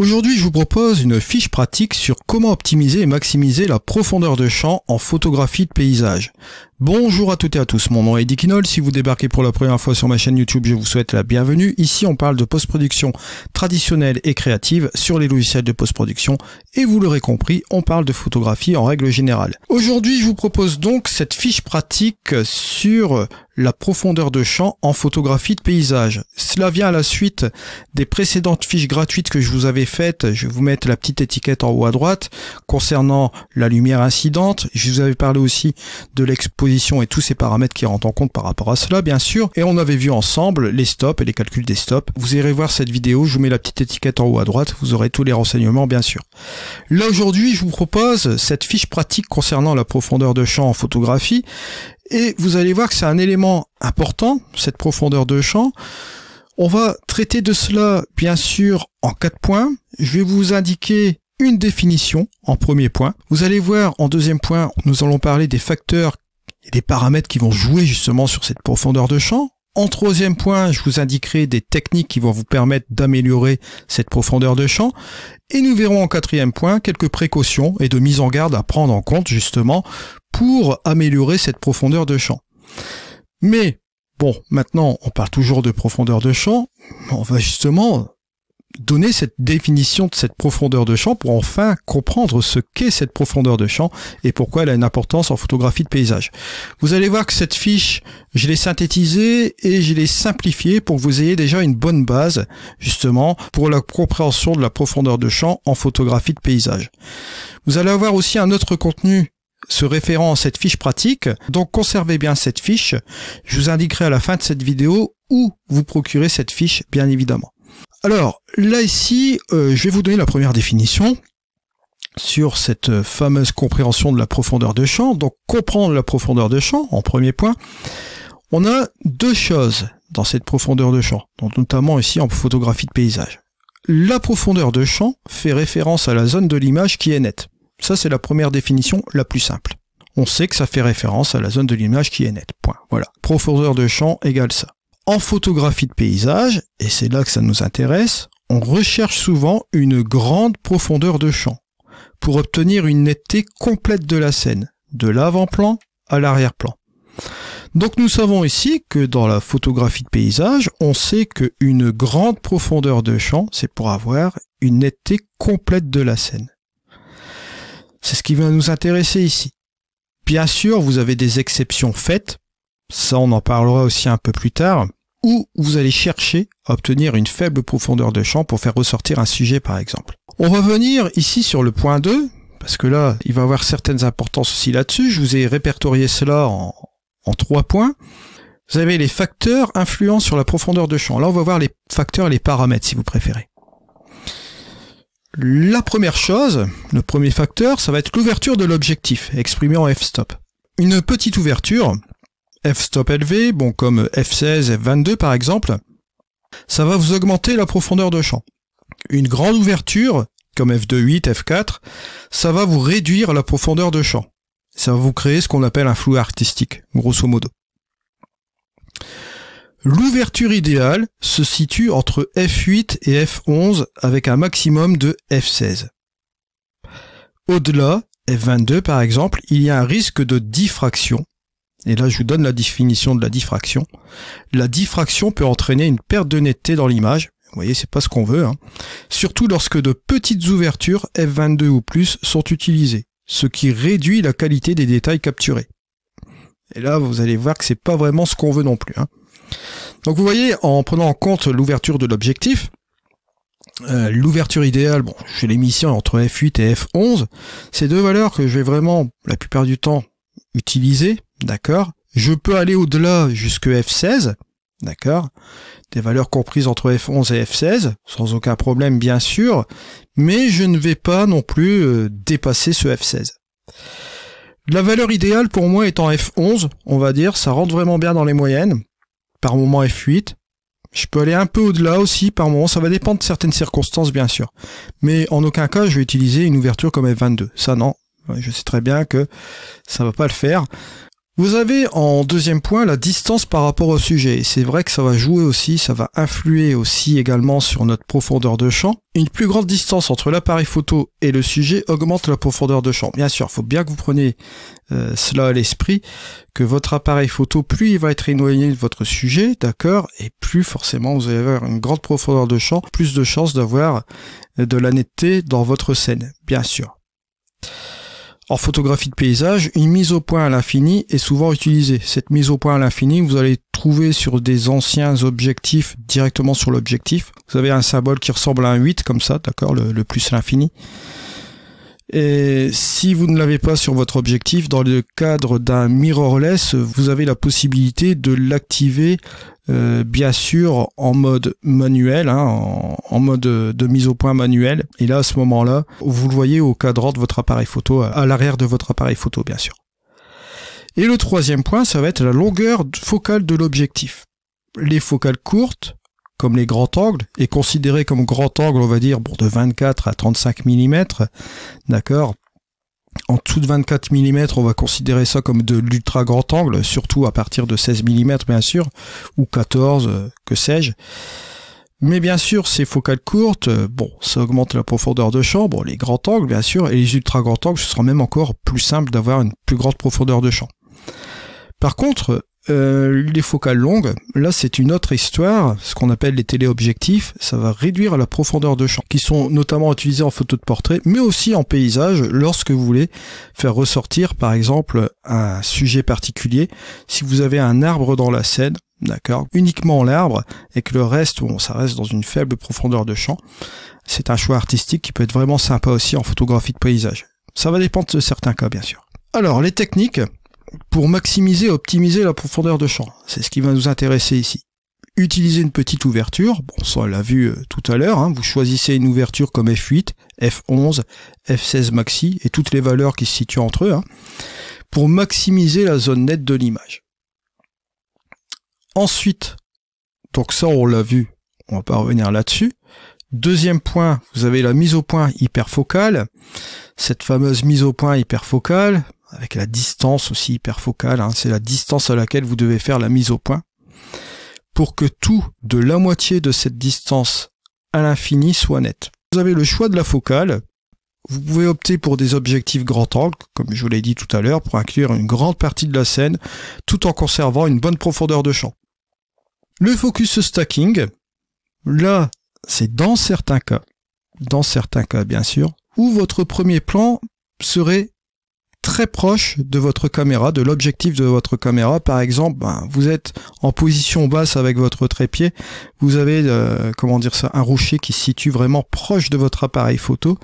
Aujourd'hui, je vous propose une fiche pratique sur comment optimiser et maximiser la profondeur de champ en photographie de paysage. Bonjour à toutes et à tous, mon nom est Eddie Si vous débarquez pour la première fois sur ma chaîne YouTube, je vous souhaite la bienvenue. Ici, on parle de post-production traditionnelle et créative sur les logiciels de post-production et vous l'aurez compris, on parle de photographie en règle générale. Aujourd'hui, je vous propose donc cette fiche pratique sur la profondeur de champ en photographie de paysage. Cela vient à la suite des précédentes fiches gratuites que je vous avais faites. Je vais vous mettre la petite étiquette en haut à droite concernant la lumière incidente. Je vous avais parlé aussi de l'exposition et tous ces paramètres qui rentrent en compte par rapport à cela, bien sûr. Et on avait vu ensemble les stops et les calculs des stops. Vous irez voir cette vidéo, je vous mets la petite étiquette en haut à droite, vous aurez tous les renseignements, bien sûr. Là, aujourd'hui, je vous propose cette fiche pratique concernant la profondeur de champ en photographie. Et vous allez voir que c'est un élément important, cette profondeur de champ. On va traiter de cela, bien sûr, en quatre points. Je vais vous indiquer une définition en premier point. Vous allez voir en deuxième point, nous allons parler des facteurs des paramètres qui vont jouer justement sur cette profondeur de champ. En troisième point, je vous indiquerai des techniques qui vont vous permettre d'améliorer cette profondeur de champ. Et nous verrons en quatrième point quelques précautions et de mise en garde à prendre en compte justement pour améliorer cette profondeur de champ. Mais bon, maintenant on parle toujours de profondeur de champ. On va justement donner cette définition de cette profondeur de champ pour enfin comprendre ce qu'est cette profondeur de champ et pourquoi elle a une importance en photographie de paysage. Vous allez voir que cette fiche, je l'ai synthétisée et je l'ai simplifiée pour que vous ayez déjà une bonne base justement pour la compréhension de la profondeur de champ en photographie de paysage. Vous allez avoir aussi un autre contenu se référant à cette fiche pratique. Donc conservez bien cette fiche. Je vous indiquerai à la fin de cette vidéo où vous procurez cette fiche bien évidemment. Alors, là ici, euh, je vais vous donner la première définition sur cette euh, fameuse compréhension de la profondeur de champ. Donc, comprendre la profondeur de champ, en premier point, on a deux choses dans cette profondeur de champ, notamment ici en photographie de paysage. La profondeur de champ fait référence à la zone de l'image qui est nette. Ça, c'est la première définition la plus simple. On sait que ça fait référence à la zone de l'image qui est nette. Point. Voilà. Profondeur de champ égale ça. En photographie de paysage, et c'est là que ça nous intéresse, on recherche souvent une grande profondeur de champ pour obtenir une netteté complète de la scène, de l'avant-plan à l'arrière-plan. Donc nous savons ici que dans la photographie de paysage, on sait qu'une grande profondeur de champ, c'est pour avoir une netteté complète de la scène. C'est ce qui va nous intéresser ici. Bien sûr, vous avez des exceptions faites, ça on en parlera aussi un peu plus tard, ou vous allez chercher à obtenir une faible profondeur de champ pour faire ressortir un sujet par exemple. On va venir ici sur le point 2, parce que là, il va avoir certaines importances aussi là-dessus. Je vous ai répertorié cela en, en trois points. Vous avez les facteurs influents sur la profondeur de champ. Là, on va voir les facteurs et les paramètres, si vous préférez. La première chose, le premier facteur, ça va être l'ouverture de l'objectif, exprimé en f-stop. Une petite ouverture, f-stop élevé, bon comme f16, f22 par exemple, ça va vous augmenter la profondeur de champ. Une grande ouverture, comme f2.8, f4, ça va vous réduire la profondeur de champ. Ça va vous créer ce qu'on appelle un flou artistique, grosso modo. L'ouverture idéale se situe entre F8 et F11 avec un maximum de F16. Au-delà, F22 par exemple, il y a un risque de diffraction et là, je vous donne la définition de la diffraction. La diffraction peut entraîner une perte de netteté dans l'image. Vous voyez, c'est pas ce qu'on veut. Hein. Surtout lorsque de petites ouvertures f22 ou plus sont utilisées, ce qui réduit la qualité des détails capturés. Et là, vous allez voir que c'est pas vraiment ce qu'on veut non plus. Hein. Donc vous voyez, en prenant en compte l'ouverture de l'objectif, euh, l'ouverture idéale, bon, chez l'émission, entre F8 et F11, ces deux valeurs que je vais vraiment, la plupart du temps, utiliser, d'accord Je peux aller au-delà jusque F16, d'accord Des valeurs comprises entre F11 et F16, sans aucun problème bien sûr, mais je ne vais pas non plus euh, dépasser ce F16. La valeur idéale pour moi étant F11, on va dire, ça rentre vraiment bien dans les moyennes. Par moment F8, je peux aller un peu au-delà aussi par moment, ça va dépendre de certaines circonstances bien sûr. Mais en aucun cas je vais utiliser une ouverture comme F22. Ça non, je sais très bien que ça ne va pas le faire. Vous avez en deuxième point la distance par rapport au sujet. C'est vrai que ça va jouer aussi, ça va influer aussi également sur notre profondeur de champ. Une plus grande distance entre l'appareil photo et le sujet augmente la profondeur de champ. Bien sûr, il faut bien que vous preniez euh, cela à l'esprit, que votre appareil photo, plus il va être éloigné de votre sujet, d'accord, et plus forcément vous allez avoir une grande profondeur de champ, plus de chances d'avoir euh, de la netteté dans votre scène, bien sûr. En photographie de paysage, une mise au point à l'infini est souvent utilisée. Cette mise au point à l'infini, vous allez trouver sur des anciens objectifs directement sur l'objectif. Vous avez un symbole qui ressemble à un 8 comme ça, d'accord, le, le plus l'infini. Et si vous ne l'avez pas sur votre objectif, dans le cadre d'un mirrorless, vous avez la possibilité de l'activer euh, bien sûr en mode manuel, hein, en, en, mode de mise au point manuel. Et là, à ce moment-là, vous le voyez au cadran de votre appareil photo, euh, à l'arrière de votre appareil photo, bien sûr. Et le troisième point, ça va être la longueur focale de l'objectif. Les focales courtes, comme les grands angles est considéré comme grand angle, on va dire, bon, de 24 à 35 mm, d'accord en dessous de 24 mm, on va considérer ça comme de l'ultra grand angle, surtout à partir de 16 mm bien sûr, ou 14, euh, que sais-je. Mais bien sûr, ces focales courtes, euh, bon, ça augmente la profondeur de champ, bon, les grands angles bien sûr, et les ultra grands angles, ce sera même encore plus simple d'avoir une plus grande profondeur de champ. Par contre, les euh, focales longues, là c'est une autre histoire, ce qu'on appelle les téléobjectifs, ça va réduire la profondeur de champ, qui sont notamment utilisés en photo de portrait, mais aussi en paysage, lorsque vous voulez faire ressortir par exemple un sujet particulier. Si vous avez un arbre dans la scène, d'accord, uniquement l'arbre, et que le reste, bon, ça reste dans une faible profondeur de champ, c'est un choix artistique qui peut être vraiment sympa aussi en photographie de paysage. Ça va dépendre de certains cas bien sûr. Alors les techniques, pour maximiser, optimiser la profondeur de champ. C'est ce qui va nous intéresser ici. Utilisez une petite ouverture, bon ça on l'a vu euh, tout à l'heure, hein. vous choisissez une ouverture comme F8, F11, F16 maxi et toutes les valeurs qui se situent entre eux, hein, pour maximiser la zone nette de l'image. Ensuite, donc ça on l'a vu, on va pas revenir là-dessus. Deuxième point, vous avez la mise au point hyperfocale, cette fameuse mise au point hyperfocale, avec la distance aussi hyperfocale, hein, c'est la distance à laquelle vous devez faire la mise au point, pour que tout de la moitié de cette distance à l'infini soit net. Vous avez le choix de la focale, vous pouvez opter pour des objectifs grand angle, comme je vous l'ai dit tout à l'heure, pour inclure une grande partie de la scène, tout en conservant une bonne profondeur de champ. Le focus stacking, là, c'est dans certains cas, dans certains cas bien sûr, où votre premier plan serait très proche de votre caméra, de l'objectif de votre caméra. Par exemple, ben, vous êtes en position basse avec votre trépied, vous avez euh, comment dire ça, un rocher qui se situe vraiment proche de votre appareil photo.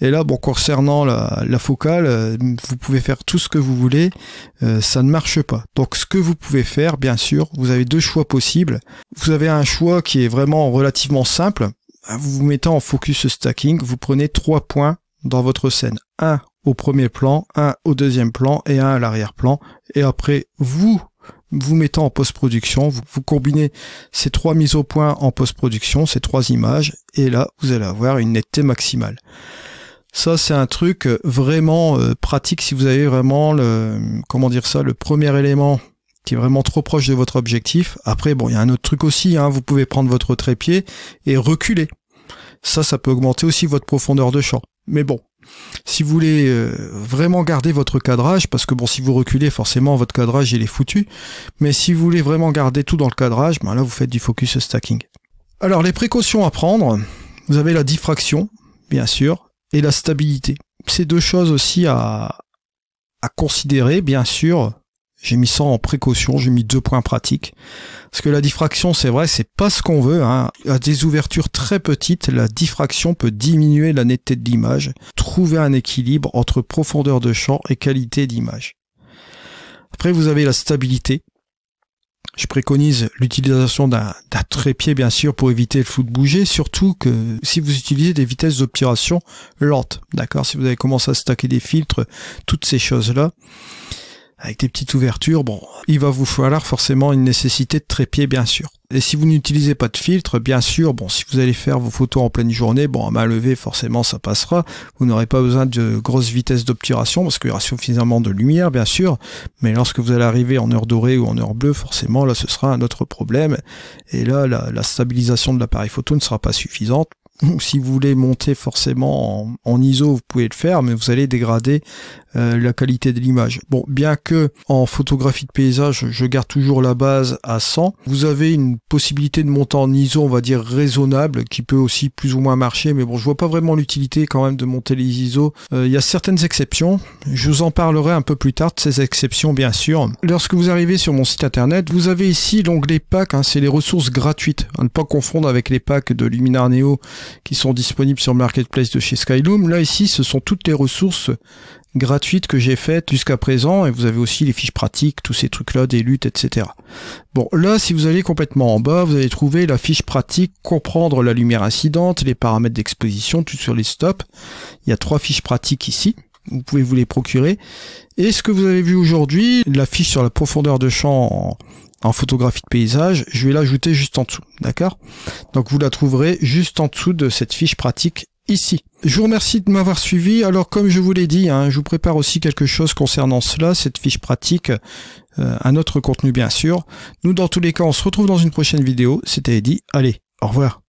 Et là, bon, concernant la, focale, euh, vous pouvez faire tout ce que vous voulez, euh, ça ne marche pas. Donc, ce que vous pouvez faire, bien sûr, vous avez deux choix possibles. Vous avez un choix qui est vraiment relativement simple. Vous vous mettez en focus stacking, vous prenez trois points dans votre scène. Un au premier plan, un au deuxième plan et un à l'arrière-plan. Et après, vous vous mettant en post-production, vous, combinez ces trois mises au point en post-production, ces trois images, et là, vous allez avoir une netteté maximale. Ça, c'est un truc euh, vraiment euh, pratique si vous avez vraiment le, comment dire ça, le premier élément qui est vraiment trop proche de votre objectif. Après, bon, il y a un autre truc aussi, hein, vous pouvez prendre votre trépied et reculer. Ça, ça peut augmenter aussi votre profondeur de champ. Mais bon, si vous voulez euh, vraiment garder votre cadrage, parce que bon, si vous reculez, forcément, votre cadrage, il est foutu. Mais si vous voulez vraiment garder tout dans le cadrage, ben là, vous faites du focus stacking. Alors, les précautions à prendre, vous avez la diffraction, bien sûr, et la stabilité. Ces deux choses aussi à, à considérer, bien sûr, j'ai mis ça en précaution, j'ai mis deux points pratiques. Parce que la diffraction, c'est vrai, c'est pas ce qu'on veut. Hein. À des ouvertures très petites, la diffraction peut diminuer la netteté de l'image, trouver un équilibre entre profondeur de champ et qualité d'image. Après, vous avez la stabilité. Je préconise l'utilisation d'un trépied, bien sûr, pour éviter le flou de bouger, surtout que si vous utilisez des vitesses d'obturation lentes, d'accord Si vous avez commencé à stacker des filtres, toutes ces choses-là, avec des petites ouvertures, bon, il va vous falloir forcément une nécessité de trépied, bien sûr. Et si vous n'utilisez pas de filtre, bien sûr, bon, si vous allez faire vos photos en pleine journée, bon, à main levée, forcément, ça passera. Vous n'aurez pas besoin de grosses vitesses d'obturation parce qu'il y aura suffisamment de lumière, bien sûr. Mais lorsque vous allez arriver en heure dorée ou en heure bleue, forcément, là, ce sera un autre problème. Et là, la, stabilisation de l'appareil photo ne sera pas suffisante si vous voulez monter forcément en, ISO, vous pouvez le faire, mais vous allez dégrader euh, la qualité de l'image. Bon, bien que en photographie de paysage, je garde toujours la base à 100, vous avez une possibilité de monter en ISO, on va dire raisonnable, qui peut aussi plus ou moins marcher, mais bon, je vois pas vraiment l'utilité quand même de monter les ISO. Euh, il y a certaines exceptions, je vous en parlerai un peu plus tard de ces exceptions, bien sûr. Lorsque vous arrivez sur mon site internet, vous avez ici l'onglet pack, hein, c'est les ressources gratuites, ne pas confondre avec les packs de Luminar Neo qui sont disponibles sur le marketplace de chez Skyloom. Là ici, ce sont toutes les ressources gratuite que j'ai faite jusqu'à présent, et vous avez aussi les fiches pratiques, tous ces trucs-là, des luttes, etc. Bon, là, si vous allez complètement en bas, vous allez trouver la fiche pratique, comprendre la lumière incidente, les paramètres d'exposition, tout sur les stops. Il y a trois fiches pratiques ici, vous pouvez vous les procurer. Et ce que vous avez vu aujourd'hui, la fiche sur la profondeur de champ en, en photographie de paysage, je vais l'ajouter juste en dessous, d'accord Donc vous la trouverez juste en dessous de cette fiche pratique ici. Je vous remercie de m'avoir suivi. Alors comme je vous l'ai dit, hein, je vous prépare aussi quelque chose concernant cela, cette fiche pratique, euh, un autre contenu bien sûr. Nous dans tous les cas, on se retrouve dans une prochaine vidéo. C'était Eddy. Allez, au revoir.